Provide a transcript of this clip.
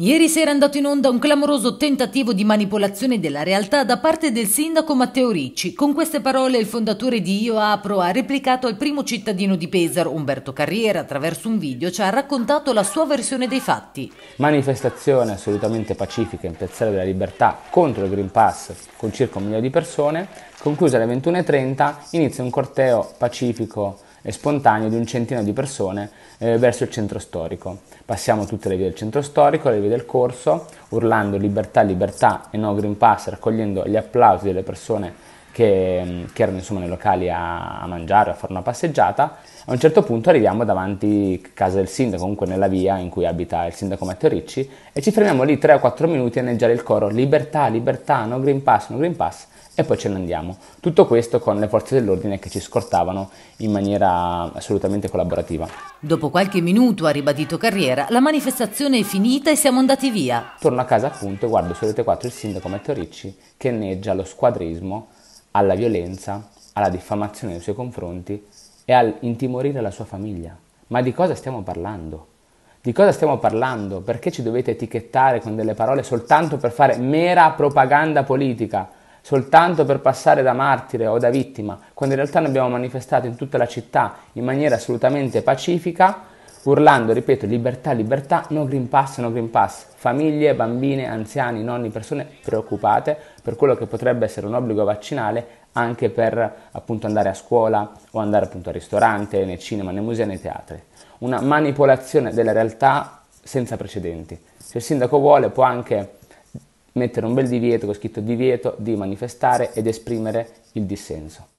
Ieri sera è andato in onda un clamoroso tentativo di manipolazione della realtà da parte del sindaco Matteo Ricci. Con queste parole il fondatore di Io Apro ha replicato al primo cittadino di Pesaro, Umberto Carriera, attraverso un video ci ha raccontato la sua versione dei fatti. Manifestazione assolutamente pacifica in Piazzale della Libertà contro il Green Pass con circa un milione di persone. Conclusa alle 21.30 inizia un corteo pacifico e spontaneo di un centinaio di persone eh, verso il centro storico. Passiamo tutte le vie del centro storico, le vie del corso, urlando libertà, libertà e no Green Pass, raccogliendo gli applausi delle persone che, che erano insomma nei locali a, a, mangiare, a fare una passeggiata. A un certo punto arriviamo davanti a casa del sindaco, comunque nella via in cui abita il sindaco Matteo Ricci, e ci fermiamo lì 3 o 4 minuti a neggiare il coro libertà, libertà, no green pass, no green pass, e poi ce ne andiamo. Tutto questo con le forze dell'ordine che ci scortavano in maniera assolutamente collaborativa. Dopo qualche minuto, ha ribadito Carriera, la manifestazione è finita e siamo andati via. Torno a casa appunto e guardo su Rete 4 il sindaco Matteo Ricci che neggia lo squadrismo alla violenza, alla diffamazione nei suoi confronti e all'intimorire la sua famiglia. Ma di cosa stiamo parlando? Di cosa stiamo parlando? Perché ci dovete etichettare con delle parole soltanto per fare mera propaganda politica, soltanto per passare da martire o da vittima, quando in realtà noi abbiamo manifestato in tutta la città in maniera assolutamente pacifica urlando, ripeto, libertà, libertà, no Green Pass, no Green Pass. Famiglie, bambine, anziani, nonni, persone preoccupate per quello che potrebbe essere un obbligo vaccinale anche per appunto andare a scuola o andare appunto al ristorante, nel cinema, nei musei, nei teatri. Una manipolazione della realtà senza precedenti. Se il sindaco vuole può anche mettere un bel divieto con scritto divieto di manifestare ed esprimere il dissenso.